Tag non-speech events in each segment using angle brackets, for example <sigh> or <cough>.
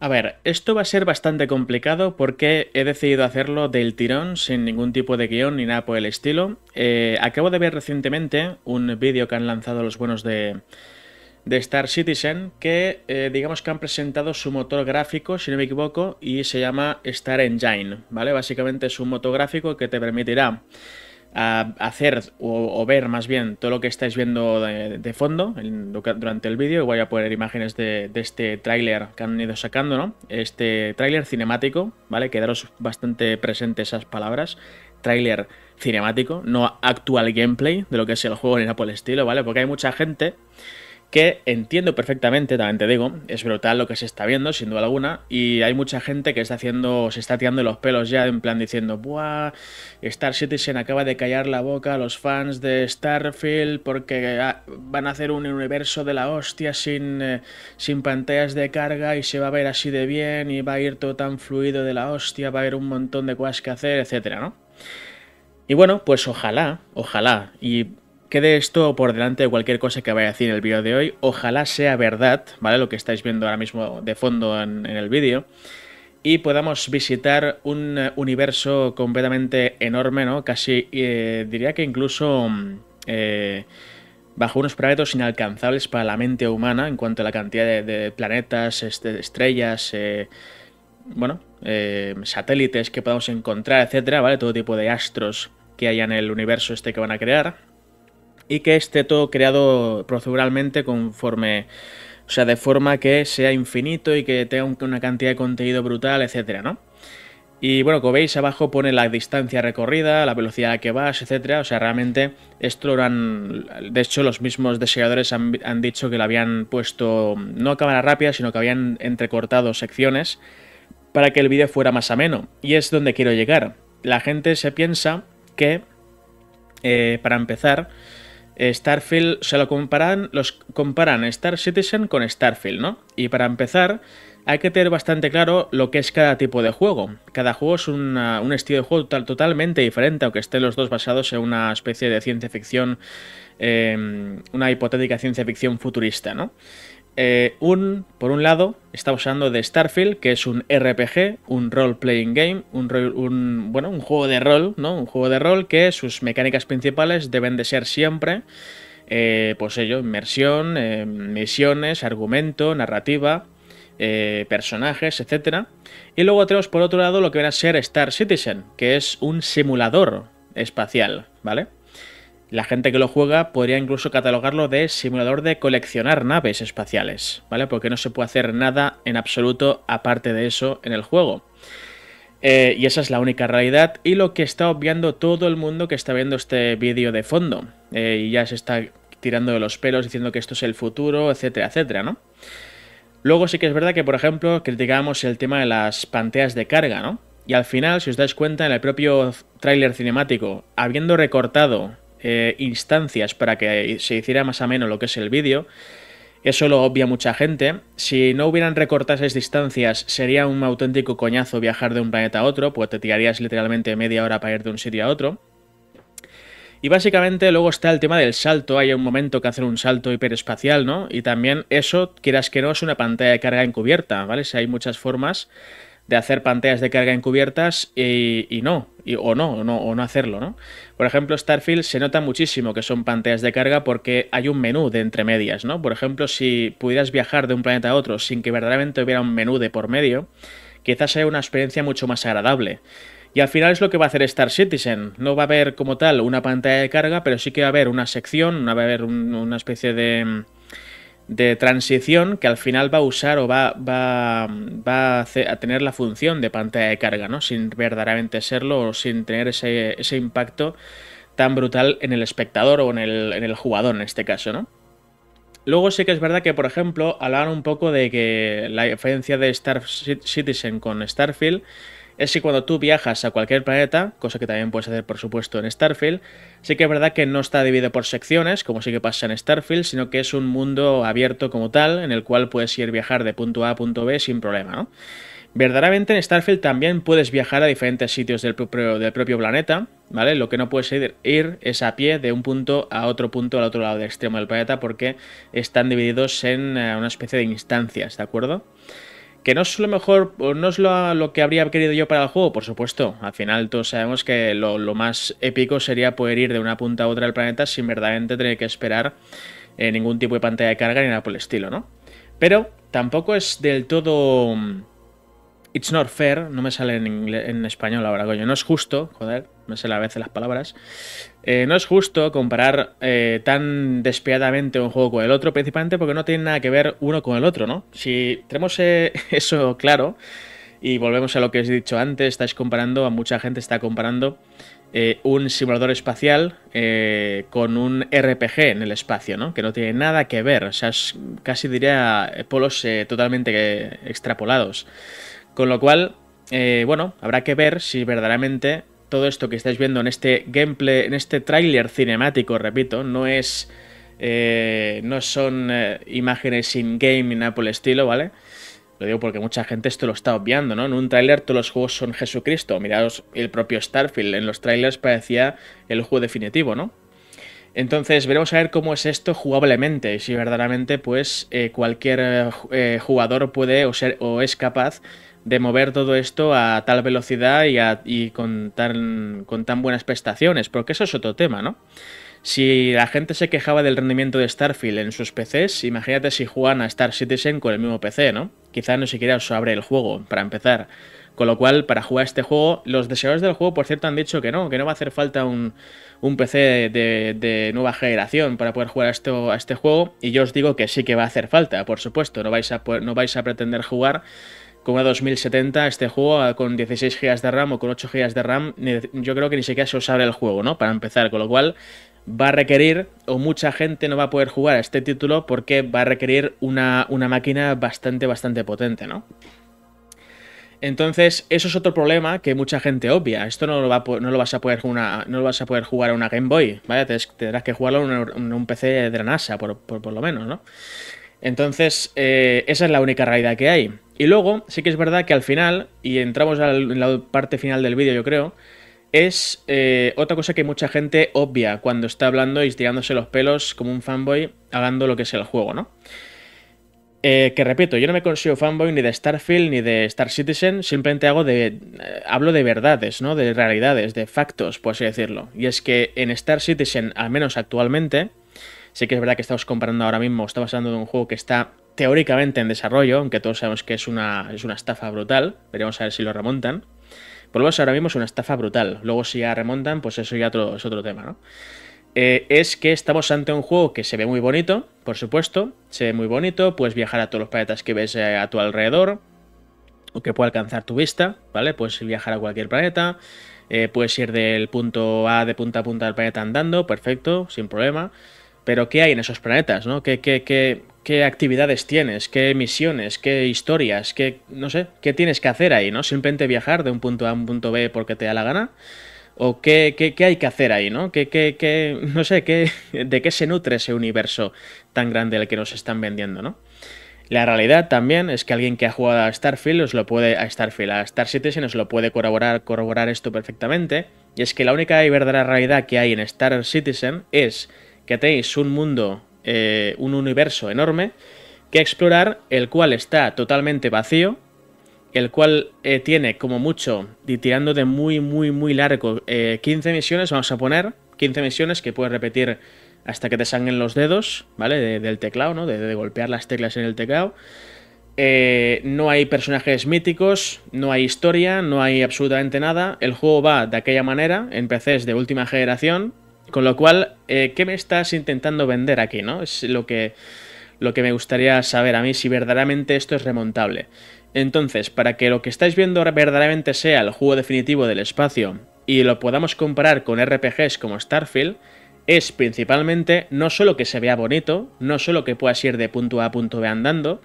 A ver, esto va a ser bastante complicado porque he decidido hacerlo del tirón, sin ningún tipo de guión ni nada por el estilo. Eh, acabo de ver recientemente un vídeo que han lanzado los buenos de, Star Citizen que eh, digamos que han presentado su motor gráfico, si no me equivoco, y se llama Star Engine, ¿vale? Básicamente es un motor gráfico que te permitirá a hacer o, ver más bien todo lo que estáis viendo de, fondo en, durante el vídeo. Voy a poner imágenes de, este tráiler que han ido sacando, ¿no? Este tráiler cinemático, ¿vale? Quedaros bastante presentes esas palabras. Tráiler cinemático, no actual gameplay de lo que es el juego ni nada por el estilo, ¿vale? Porque hay mucha gente que entiendo perfectamente, también te digo, es brutal lo que se está viendo, sin duda alguna, y hay mucha gente que está haciendo, se está tirando los pelos ya, en plan diciendo, ¡buah! Star Citizen acaba de callar la boca a los fans de Starfield porque ah, van a hacer un universo de la hostia sin, eh, sin pantallas de carga y se va a ver así de bien y va a ir todo tan fluido de la hostia, va a haber un montón de cosas que hacer, etcétera, ¿no? Y bueno, pues ojalá, ojalá, y Quede esto por delante de cualquier cosa que vaya a decir en el vídeo de hoy. Ojalá sea verdad, ¿vale? Lo que estáis viendo ahora mismo de fondo en, el vídeo. Y podamos visitar un eh, universo completamente enorme, ¿no? Casi, eh, diría que incluso... Mm, eh, bajo unos parámetros inalcanzables para la mente humana en cuanto a la cantidad de, planetas, este, estrellas, bueno, satélites que podamos encontrar, etcétera, ¿vale? Todo tipo de astros que haya en el universo este que van a crear y que esté todo creado proceduralmente conforme, o sea, de forma que sea infinito y que tenga una cantidad de contenido brutal, etcétera, ¿no? Y bueno, como veis abajo pone la distancia recorrida, la velocidad a la que vas, etcétera. O sea, realmente esto lo han... De hecho, los mismos deseadores han, dicho que lo habían puesto no a cámara rápida, sino que habían entrecortado secciones para que el vídeo fuera más ameno. Y es donde quiero llegar. La gente se piensa que, eh, para empezar, eh, Starfield se lo comparan, los comparan Star Citizen con Starfield, ¿no? Y para empezar, hay que tener bastante claro lo que es cada tipo de juego. Cada juego es un estilo de juego totalmente diferente, aunque estén los dos basados en una especie de ciencia ficción, eh, una hipotética ciencia ficción futurista, ¿no? Eh, un, por un lado, estamos hablando de Starfield, que es un RPG, un role-playing game, un, bueno, un juego de rol, ¿no? Un juego de rol que sus mecánicas principales deben de ser siempre, eh, pues ello, inmersión, eh, misiones, argumento, narrativa, eh, personajes, etc. Y luego tenemos por otro lado lo que viene a ser Star Citizen, que es un simulador espacial, ¿vale? La gente que lo juega podría incluso catalogarlo de simulador de coleccionar naves espaciales, ¿vale? Porque no se puede hacer nada en absoluto aparte de eso en el juego. Eh, y esa es la única realidad y lo que está obviando todo el mundo que está viendo este vídeo de fondo. Eh, y ya se está tirando de los pelos diciendo que esto es el futuro, etcétera, etcétera, ¿no? Luego sí que es verdad que, por ejemplo, criticábamos el tema de las panteas de carga, ¿no? Y al final, si os dais cuenta, en el propio tráiler cinemático, habiendo recortado eh, instancias para que se hiciera más ameno lo que es el vídeo. Eso lo obvia mucha gente. Si no hubieran recortado esas distancias, sería un auténtico coñazo viajar de un planeta a otro, pues te tirarías literalmente media hora para ir de un sitio a otro. Y básicamente luego está el tema del salto, hay un momento que hacer un salto hiperespacial, ¿no? Y también eso, quieras que no, es una pantalla de carga encubierta, ¿vale? Si hay muchas formas de hacer pantallas de carga encubiertas y, no, o no, no, o no hacerlo, ¿no? Por ejemplo, Starfield se nota muchísimo que son pantallas de carga porque hay un menú de entre medias, ¿no? Por ejemplo, si pudieras viajar de un planeta a otro sin que verdaderamente hubiera un menú de por medio, quizás sea una experiencia mucho más agradable. Y al final es lo que va a hacer Star Citizen. No va a haber como tal una pantalla de carga, pero sí que va a haber una sección, va a haber una especie de de transición que al final va a usar o va, a, tener la función de pantalla de carga, ¿no? Sin verdaderamente serlo o sin tener ese, impacto tan brutal en el espectador o en el, en el, jugador en este caso, ¿no? Luego sí que es verdad que, por ejemplo, hablaban un poco de que la diferencia de Star Citizen con Starfield es que cuando tú viajas a cualquier planeta, cosa que también puedes hacer por supuesto en Starfield, sí que es verdad que no está dividido por secciones, como sí que pasa en Starfield, sino que es un mundo abierto como tal, en el cual puedes ir viajar de punto A a punto B sin problema, ¿no? Verdaderamente en Starfield también puedes viajar a diferentes sitios del propio, planeta, ¿vale? Lo que no puedes ir, es a pie de un punto a otro punto al otro lado del extremo del planeta porque están divididos en eh, una especie de instancias, ¿de acuerdo? Que no es lo mejor, no es lo, que habría querido yo para el juego, por supuesto. Al final todos sabemos que lo, más épico sería poder ir de una punta a otra del planeta sin verdaderamente tener que esperar eh, ningún tipo de pantalla de carga ni nada por el estilo, ¿no? Pero tampoco es del todo mm, It's not fair, no me sale en, español ahora, coño. No es justo, joder, me sale a veces las palabras. Eh, no es justo comparar eh, tan despiadadamente un juego con el otro, principalmente porque no tiene nada que ver uno con el otro, ¿no? Si tenemos eh, <laughs> eso claro, y volvemos a lo que os he dicho antes, estáis comparando, a mucha gente está comparando un simulador espacial con un RPG en el espacio, ¿no? Que no tiene nada que ver, o sea, casi diría polos totalmente extrapolados con lo cual, eh, bueno, habrá que ver si verdaderamente todo esto que estáis viendo en este gameplay, en este tráiler cinemático, repito, no es... Eh, no son eh, imágenes in-game en Apple estilo, ¿vale? Lo digo porque mucha gente esto lo está obviando, ¿no? En un tráiler todos los juegos son Jesucristo. Miraos, el propio Starfield en los trailers parecía el juego definitivo, ¿no? Entonces veremos a ver cómo es esto jugablemente, y si verdaderamente pues eh, cualquier eh, eh, jugador puede o, es capaz de mover todo esto a tal velocidad y, con, tan, buenas prestaciones, porque eso es otro tema, ¿no? Si la gente se quejaba del rendimiento de Starfield en sus PCs, imagínate si juegan a Star Citizen con el mismo PC, ¿no? Quizá no siquiera os abre el juego, para empezar. Con lo cual, para jugar este juego, los deseadores del juego, por cierto, han dicho que no, que no va a hacer falta un, PC de, nueva generación para poder jugar a, esto, a este juego. Y yo os digo que sí que va a hacer falta, por supuesto. No vais a, no vais a pretender jugar como a 2070 este juego con 16 GB de RAM o con 8 GB de RAM. Yo creo que ni siquiera se os abre el juego, ¿no? Para empezar, con lo cual va a requerir, o mucha gente no va a poder jugar a este título porque va a requerir una, una máquina bastante, bastante potente, ¿no? Entonces, eso es otro problema que mucha gente obvia. Esto no lo, vas, a poder jugar a una Game Boy, ¿vale? Tendrás que jugarlo en un, PC de la NASA, por, lo menos, ¿no? Entonces, eh, esa es la única realidad que hay. Y luego, sí que es verdad que al final, y entramos al, en la parte final del vídeo, yo creo, es eh, otra cosa que mucha gente obvia cuando está hablando y estirándose los pelos como un fanboy, hagando lo que es el juego, ¿no? Eh, que repito, yo no me consigo fanboy ni de Starfield ni de Star Citizen, simplemente hago de, eh, hablo de verdades, ¿no? De realidades, de factos, por así decirlo. Y es que en Star Citizen, al menos actualmente, sí que es verdad que estamos comparando ahora mismo, estamos hablando de un juego que está teóricamente en desarrollo, aunque todos sabemos que es una, es una estafa brutal, veremos a ver si lo remontan. Por lo menos ahora mismo es una estafa brutal, luego si ya remontan, pues eso ya otro, es otro tema, ¿no? Eh, es que estamos ante un juego que se ve muy bonito, por supuesto, se ve muy bonito, puedes viajar a todos los planetas que ves eh, a tu alrededor, o que pueda alcanzar tu vista, ¿vale? Puedes viajar a cualquier planeta, eh, puedes ir del punto A de punta a punta del planeta andando, perfecto, sin problema, pero ¿qué hay en esos planetas, no? ¿Qué, actividades tienes, qué misiones, qué historias, qué, no sé, qué tienes que hacer ahí, ¿no? Simplemente viajar de un punto A a un punto B porque te da la gana o qué, hay que hacer ahí, ¿no? no sé, de qué se nutre ese universo tan grande al que nos están vendiendo, ¿no? La realidad también es que alguien que ha jugado a Starfield os lo puede, a Starfield, a Star Citizen os lo puede corroborar, corroborar esto perfectamente, y es que la única y verdadera realidad que hay en Star Citizen es que tenéis un mundo, eh, un universo enorme que explorar, el cual está totalmente vacío, el cual eh, tiene como mucho, y tirando de muy, muy, muy largo, 15 eh, misiones, vamos a poner, 15 misiones que puedes repetir hasta que te sangren los dedos, ¿vale? del teclado, ¿no? De, golpear las teclas en el teclado. Eh, no hay personajes míticos, no hay historia, no hay absolutamente nada. El juego va de aquella manera, en PCs de última generación, con lo cual, ¿qué me estás intentando vender aquí, no? Es lo que, lo que me gustaría saber a mí, si verdaderamente esto es remontable. Entonces, para que lo que estáis viendo verdaderamente sea el juego definitivo del espacio y lo podamos comparar con RPGs como Starfield, es principalmente no solo que se vea bonito, no solo que puedas ir de punto A a punto B andando,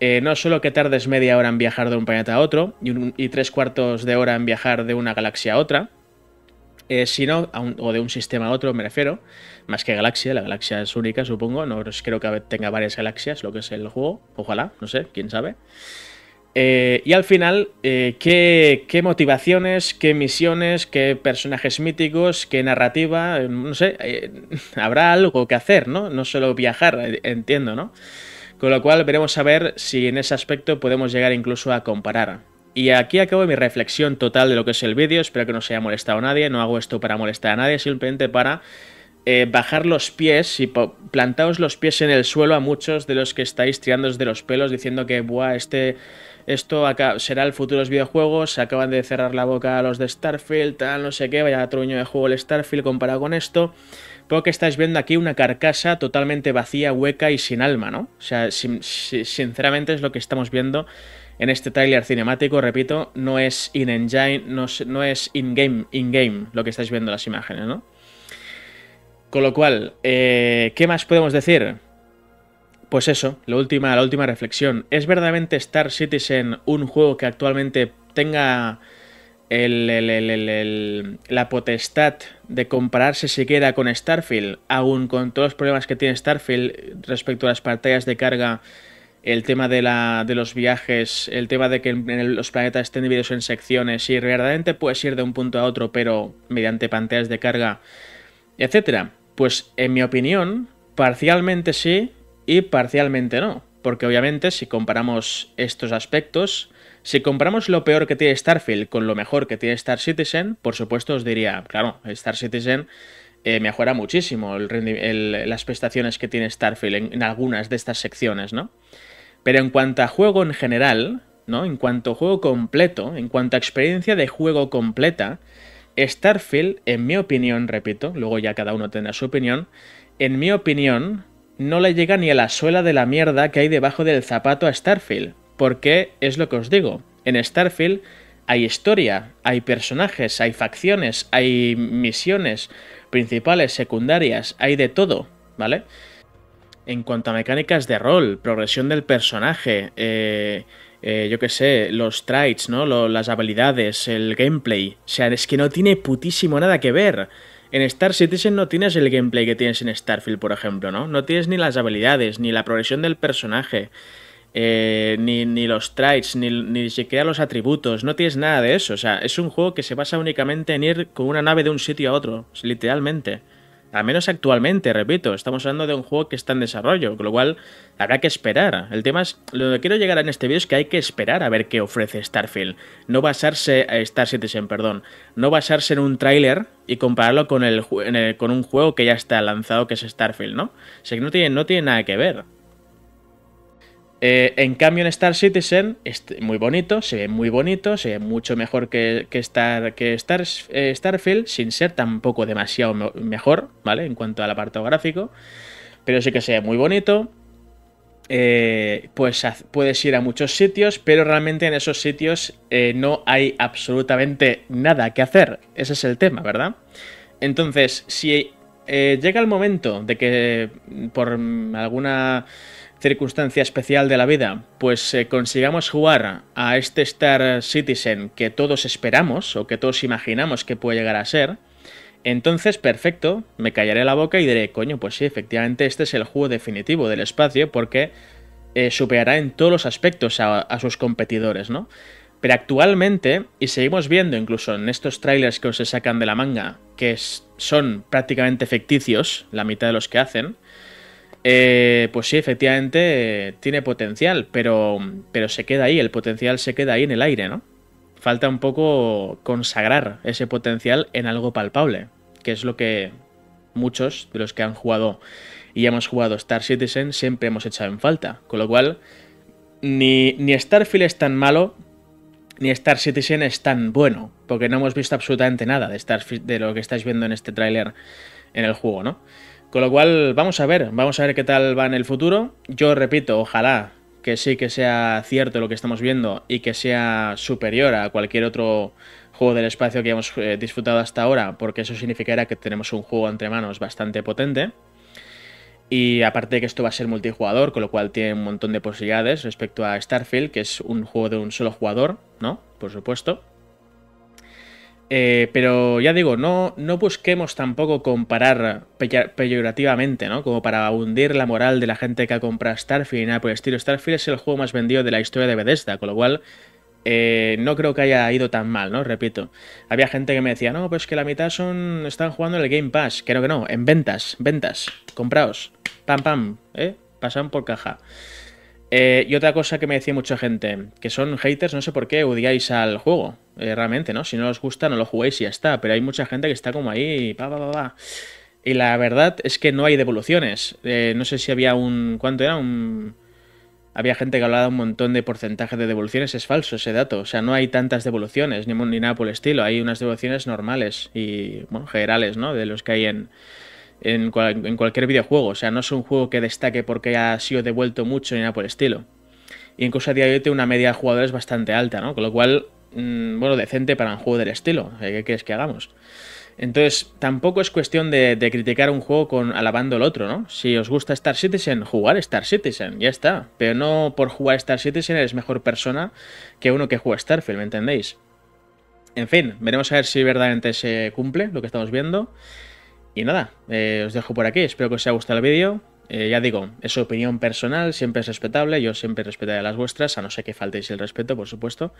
eh, no solo que tardes media hora en viajar de un planeta a otro y, tres cuartos de hora en viajar de una galaxia a otra, eh, sino, o de un sistema a otro me refiero, más que galaxia, la galaxia es única supongo, no pues creo que tenga varias galaxias, lo que es el juego, ojalá, no sé, quién sabe. Eh, y al final, eh, ¿qué, motivaciones, qué misiones, qué personajes míticos, qué narrativa? Eh, no sé, <laughs> habrá algo que hacer, ¿no? No solo viajar, entiendo, ¿no? Con lo cual veremos a ver si en ese aspecto podemos llegar incluso a comparar. Y aquí acabo mi reflexión total de lo que es el vídeo, espero que no se haya molestado a nadie, no hago esto para molestar a nadie, simplemente para bajar los pies y plantaos los pies en el suelo a muchos de los que estáis tirándos de los pelos diciendo que, buah, este esto acá será el futuro de los videojuegos, se acaban de cerrar la boca a los de Starfield, tal, no sé qué, vaya truño de juego el Starfield comparado con esto, porque estáis viendo aquí una carcasa totalmente vacía, hueca y sin alma, ¿no? O sea, sinceramente es lo que estamos viendo en este tráiler cinemático, repito, no es in-engine, no, no es in-game, in-game lo que estáis viendo las imágenes, ¿no? Con lo cual, eh, ¿qué más podemos decir? Pues eso, la última, la última reflexión. ¿Es verdaderamente Star Citizen un juego que actualmente tenga la potestad de compararse siquiera con Starfield, aún con todos los problemas que tiene Starfield respecto a las pantallas de carga, el tema de, los viajes, el tema de que los planetas estén divididos en secciones, y verdaderamente puedes ir de un punto a otro, pero mediante pantallas de carga, etcétera? Pues en mi opinión, parcialmente sí, y parcialmente no, porque obviamente si comparamos estos aspectos, si comparamos lo peor que tiene Starfield con lo mejor que tiene Star Citizen, por supuesto os diría, claro, Star Citizen eh, mejora muchísimo las prestaciones que tiene Starfield en, en, algunas de estas secciones, ¿no? Pero en cuanto a juego en general, ¿no? En cuanto a juego completo, en cuanto a experiencia de juego completa, Starfield, en mi opinión, repito, luego ya cada uno tendrá su opinión, en mi opinión, no le llega ni a la suela de la mierda que hay debajo del zapato a Starfield, porque es lo que os digo, en Starfield hay historia, hay personajes, hay facciones, hay misiones principales, secundarias, hay de todo, ¿vale? En cuanto a mecánicas de rol, progresión del personaje, eh, eh, yo qué sé, los traits, ¿no? las habilidades, el gameplay. O sea, es que no tiene putísimo nada que ver. En Star Citizen no tienes el gameplay que tienes en Starfield, por ejemplo, ¿no? No tienes ni las habilidades, ni la progresión del personaje, eh, ni, los traits, ni, siquiera los atributos, no tienes nada de eso. O sea, es un juego que se basa únicamente en ir con una nave de un sitio a otro, literalmente. Al menos actualmente, repito, estamos hablando de un juego que está en desarrollo, con lo cual habrá que esperar. El tema es, lo que quiero llegar en este vídeo es que hay que esperar a ver qué ofrece Starfield. No basarse, eh, Star Citizen, perdón, no basarse en un tráiler y compararlo con, el, con un juego que ya está lanzado, que es Starfield, ¿no? O que no tiene, no tiene nada que ver. Eh, en cambio, en Star Citizen, es muy bonito, se ve muy bonito, se ve mucho mejor que, que, que eh, Starfield, sin ser tampoco demasiado mejor, ¿vale? En cuanto al apartado gráfico. Pero sí que se ve muy bonito, eh, pues puedes ir a muchos sitios, pero realmente en esos sitios eh, no hay absolutamente nada que hacer. Ese es el tema, ¿verdad? Entonces, si eh, llega el momento de que por alguna circunstancia especial de la vida, pues consigamos jugar a este Star Citizen que todos esperamos o que todos imaginamos que puede llegar a ser, entonces, perfecto, me callaré la boca y diré, coño, pues sí, efectivamente este es el juego definitivo del espacio porque eh, superará en todos los aspectos a, sus competidores, ¿no? Pero actualmente, y seguimos viendo incluso en estos trailers que os se sacan de la manga, que son prácticamente ficticios, la mitad de los que hacen, eh, pues sí, efectivamente tiene potencial, pero, pero se queda ahí, el potencial se queda ahí en el aire, ¿no? falta un poco consagrar ese potencial en algo palpable, que es lo que muchos de los que han jugado y hemos jugado Star Citizen siempre hemos echado en falta. Con lo cual, ni, ni Starfield es tan malo, ni Star Citizen es tan bueno, porque no hemos visto absolutamente nada de, de lo que estáis viendo en este tráiler en el juego, ¿no? Con lo cual, vamos a ver, vamos a ver qué tal va en el futuro. Yo repito, ojalá que sí que sea cierto lo que estamos viendo y que sea superior a cualquier otro juego del espacio que hemos eh, disfrutado hasta ahora, porque eso significará que tenemos un juego entre manos bastante potente. Y aparte de que esto va a ser multijugador, con lo cual tiene un montón de posibilidades respecto a Starfield, que es un juego de un solo jugador, ¿no? Por supuesto. Eh, pero ya digo, no, no busquemos tampoco comparar peyorativamente, ¿no? Como para hundir la moral de la gente que ha comprado Starfield y nada por el estilo. Starfield es el juego más vendido de la historia de Bethesda, con lo cual eh, no creo que haya ido tan mal, ¿no? Repito, había gente que me decía, no, pues que la mitad son están jugando en el Game Pass. Creo que no, en ventas, ventas, compraos, pam, pam, ¿eh? Pasan por caja. Eh, y otra cosa que me decía mucha gente, que son haters, no sé por qué odiáis al juego, eh, realmente, ¿no? Si no os gusta, no lo juguéis y ya está. Pero hay mucha gente que está como ahí, pa, pa, pa, pa. Y la verdad es que no hay devoluciones. Eh, no sé si había un. ¿Cuánto era? Un. Había gente que hablaba un montón de porcentaje de devoluciones. Es falso ese dato. O sea, no hay tantas devoluciones, ni, ni nada por el estilo. Hay unas devoluciones normales y, bueno, generales, ¿no? De los que hay en, en, cualquier videojuego. O sea, no es un juego que destaque porque ha sido devuelto mucho ni nada por estilo. Y incluso a día de hoy una media de jugadores bastante alta, ¿no? Con lo cual, mm, bueno, decente para un juego del estilo. ¿Qué quieres que hagamos? Entonces, tampoco es cuestión de, criticar un juego con alabando el otro, ¿no? Si os gusta Star Citizen, jugar Star Citizen, ya está. Pero no por jugar Star Citizen eres mejor persona que uno que juega Starfield, ¿me entendéis? En fin, veremos a ver si verdaderamente se cumple lo que estamos viendo. Y nada, eh, os dejo por aquí, espero que os haya gustado el vídeo. Eh, ya digo, es su opinión personal, siempre es respetable, yo siempre respetaré las vuestras, a no ser que faltéis el respeto, por supuesto.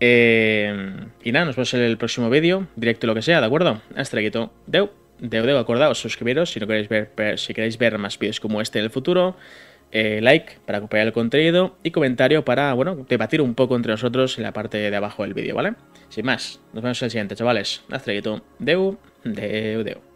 Eh, y nada, nos vemos en el próximo vídeo, directo lo que sea, ¿de acuerdo? Hasta luego, deu, deu, deu, acordaos, suscribiros si, no queréis ver, si queréis ver más vídeos como este en el futuro. like para copiar el contenido y comentario para, bueno, debatir un poco entre nosotros en la parte de abajo del vídeo, ¿vale? Sin más, nos vemos en el siguiente, chavales. Hasta luego. Deu, deu, deu.